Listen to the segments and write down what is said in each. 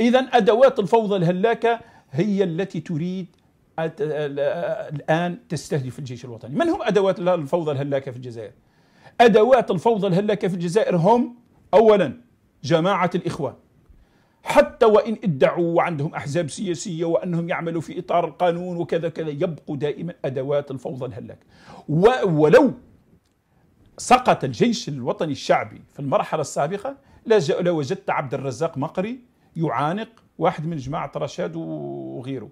إذا أدوات الفوضى الهلاكة هي التي تريد الآن تستهدف الجيش الوطني من هم أدوات الفوضى الهلاكة في الجزائر؟ أدوات الفوضى الهلاكة في الجزائر هم أولا جماعة الإخوان حتى وإن ادعوا عندهم أحزاب سياسية وأنهم يعملوا في إطار القانون وكذا كذا يبقوا دائما أدوات الفوضى الهلاكة ولو سقط الجيش الوطني الشعبي في المرحلة السابقة لوجدت عبد الرزاق مقري يعانق واحد من جماعة رشاد وغيره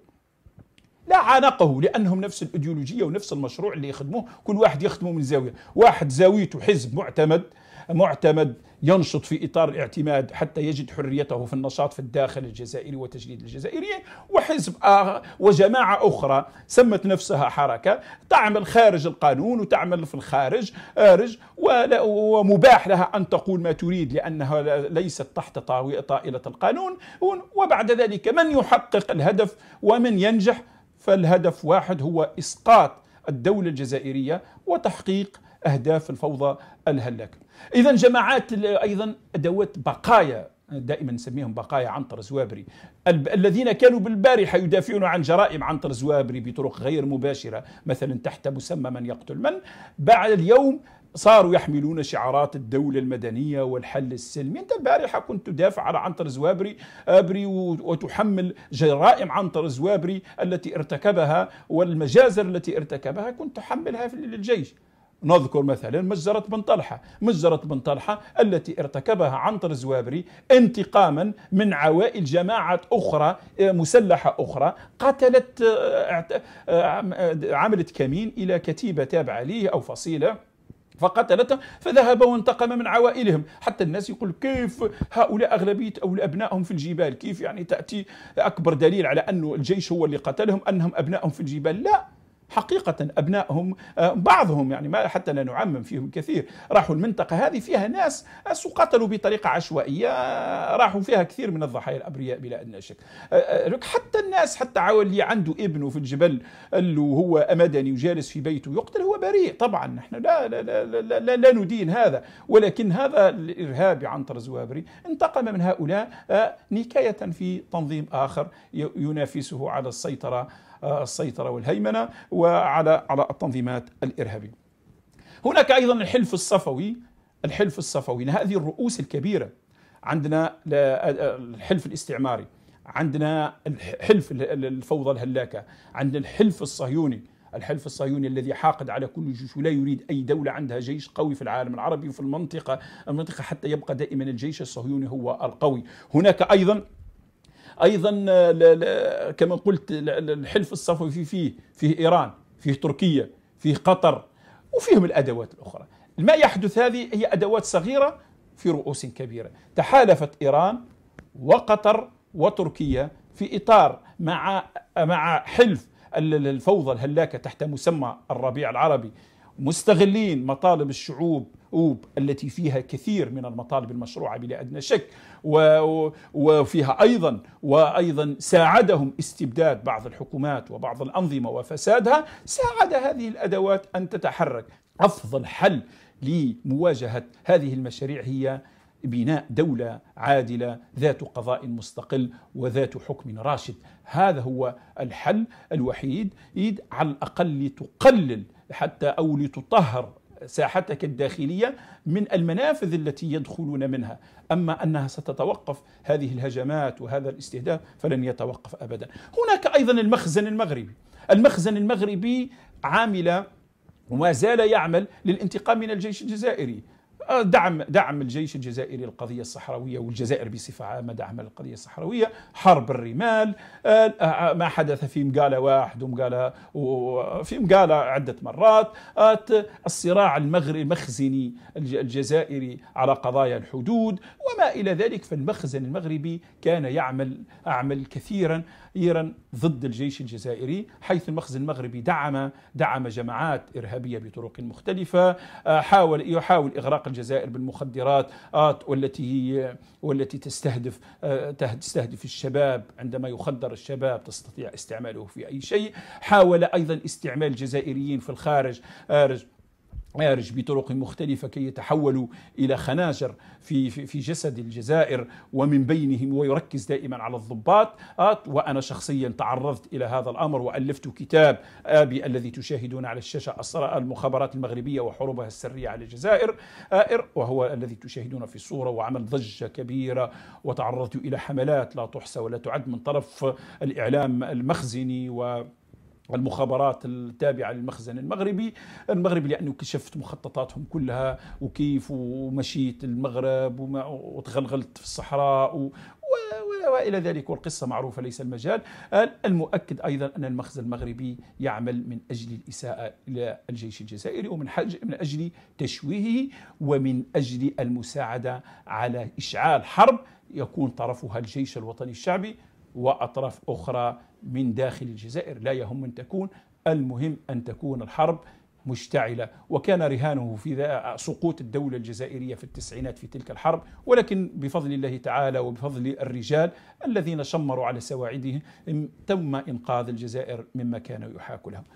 لا عانقه لأنهم نفس الأيديولوجية ونفس المشروع اللي يخدموه كل واحد يخدمه من زاوية واحد زاويته حزب معتمد معتمد ينشط في إطار الاعتماد حتى يجد حريته في النشاط في الداخل الجزائري وتجديد الجزائرية وحزب آخر وجماعة أخرى سمت نفسها حركة تعمل خارج القانون وتعمل في الخارج خارج ومباح لها أن تقول ما تريد لأنها ليست تحت طائلة القانون وبعد ذلك من يحقق الهدف ومن ينجح فالهدف واحد هو إسقاط الدولة الجزائرية وتحقيق أهداف الفوضى الهلاكة إذا جماعات أيضا أدوات بقايا دائما نسميهم بقايا عنتر زوابري الذين كانوا بالبارحة يدافعون عن جرائم عنتر زوابري بطرق غير مباشرة مثلا تحت مسمى من يقتل من بعد اليوم صاروا يحملون شعارات الدولة المدنية والحل السلمي أنت البارحة كنت تدافع على عنتر زوابري أبري وتحمل جرائم عنتر زوابري التي ارتكبها والمجازر التي ارتكبها كنت تحملها للجيش نذكر مثلا مجزرة بن طلحة مجزرة بن طلحة التي ارتكبها عنطر زوابري انتقاما من عوائل جماعة أخرى آه، مسلحة أخرى قتلت آه، آه، عملت كمين إلى كتيبة تابعة ليه أو فصيلة فقتلته فذهب وانتقم من عوائلهم حتى الناس يقول كيف هؤلاء أغلبية أو أبنائهم في الجبال كيف يعني تأتي أكبر دليل على أن الجيش هو اللي قتلهم أنهم أبنائهم في الجبال لا حقيقة أبنائهم آه، بعضهم يعني ما حتى لا نعمم فيهم كثير راحوا المنطقة هذه فيها ناس آه، قتلوا بطريقة عشوائية آه، راحوا فيها كثير من الضحايا الأبرياء بلا أدنى شك حتى الناس حتى اللي عنده ابنه في الجبل اللي هو مدني وجالس في بيته يقتل هو بريء طبعا نحن لا لا لا, لا, لا, لا ندين هذا ولكن هذا الإرهابي عنتر زوابري انتقم من هؤلاء نكاية في تنظيم آخر ينافسه على السيطرة السيطرة والهيمنة وعلى على التنظيمات الإرهابية هناك أيضا الحلف الصفوي الحلف الصفوي هذه الرؤوس الكبيرة عندنا الحلف الاستعماري عندنا الحلف الفوضى الهلاكة عندنا الحلف الصهيوني الحلف الصهيوني الذي حاقد على كل الجيوش ولا يريد أي دولة عندها جيش قوي في العالم العربي وفي المنطقة المنطقة حتى يبقى دائما الجيش الصهيوني هو القوي هناك أيضا ايضا آه، كما قلت الحلف الصفوي فيه فيه ايران فيه تركيا فيه قطر وفيهم الادوات الاخرى ما يحدث هذه هي ادوات صغيره في رؤوس كبيره تحالفت ايران وقطر وتركيا في اطار مع مع حلف الفوضى الهلاكه تحت مسمى الربيع العربي مستغلين مطالب الشعوب التي فيها كثير من المطالب المشروعة بلا أدنى شك وفيها أيضا وأيضا ساعدهم استبداد بعض الحكومات وبعض الأنظمة وفسادها ساعد هذه الأدوات أن تتحرك أفضل حل لمواجهة هذه المشاريع هي بناء دوله عادله ذات قضاء مستقل وذات حكم راشد هذا هو الحل الوحيد على الاقل لتقلل حتى او لتطهر ساحتك الداخليه من المنافذ التي يدخلون منها، اما انها ستتوقف هذه الهجمات وهذا الاستهداف فلن يتوقف ابدا. هناك ايضا المخزن المغربي، المخزن المغربي عامل وما زال يعمل للانتقام من الجيش الجزائري آه، دعم دعم الجيش الجزائري القضيه الصحراويه والجزائر بصفه عامه دعم القضيه الصحراويه حرب الرمال آه، آه، ما حدث في مقالة واحد ومقالة وفي مقالة عدة مرات الصراع المغربي المخزني الجزائري على قضايا الحدود وما إلى ذلك فالمخزن المغربي كان يعمل أعمل كثيرا ضد الجيش الجزائري حيث المخزن المغربي دعم دعم جماعات إرهابية بطرق مختلفة حاول يحاول إغراق الجزائر الجزائر بالمخدرات آت آه، والتي هي والتي تستهدف آه، تستهدف الشباب عندما يخدر الشباب تستطيع استعماله في أي شيء حاول أيضا استعمال الجزائريين في الخارج يارج بطرق مختلفة كي يتحولوا إلى خناجر في, في, في جسد الجزائر ومن بينهم ويركز دائما على الضباط آه، وأنا شخصيا تعرضت إلى هذا الأمر وألفت كتاب آبي الذي تشاهدون على الشاشة المخابرات المغربية وحروبها السرية على الجزائر وهو الذي تشاهدون في الصورة وعمل ضجة كبيرة وتعرضت إلى حملات لا تحصى ولا تعد من طرف الإعلام المخزني و المخابرات التابعة للمخزن المغربي المغرب لأنه كشفت مخططاتهم كلها وكيف ومشيت المغرب وتغلغلت في الصحراء و والى ذلك والقصه معروفه ليس المجال المؤكد ايضا ان المخزن المغربي يعمل من اجل الاساءه الى الجيش الجزائري ومن من اجل تشويهه ومن اجل المساعده على اشعال حرب يكون طرفها الجيش الوطني الشعبي واطراف اخرى من داخل الجزائر لا يهم أن تكون المهم ان تكون الحرب مشتعله وكان رهانه في سقوط الدوله الجزائريه في التسعينات في تلك الحرب ولكن بفضل الله تعالى وبفضل الرجال الذين شمروا على سواعدهم تم انقاذ الجزائر مما كان يحاك لهم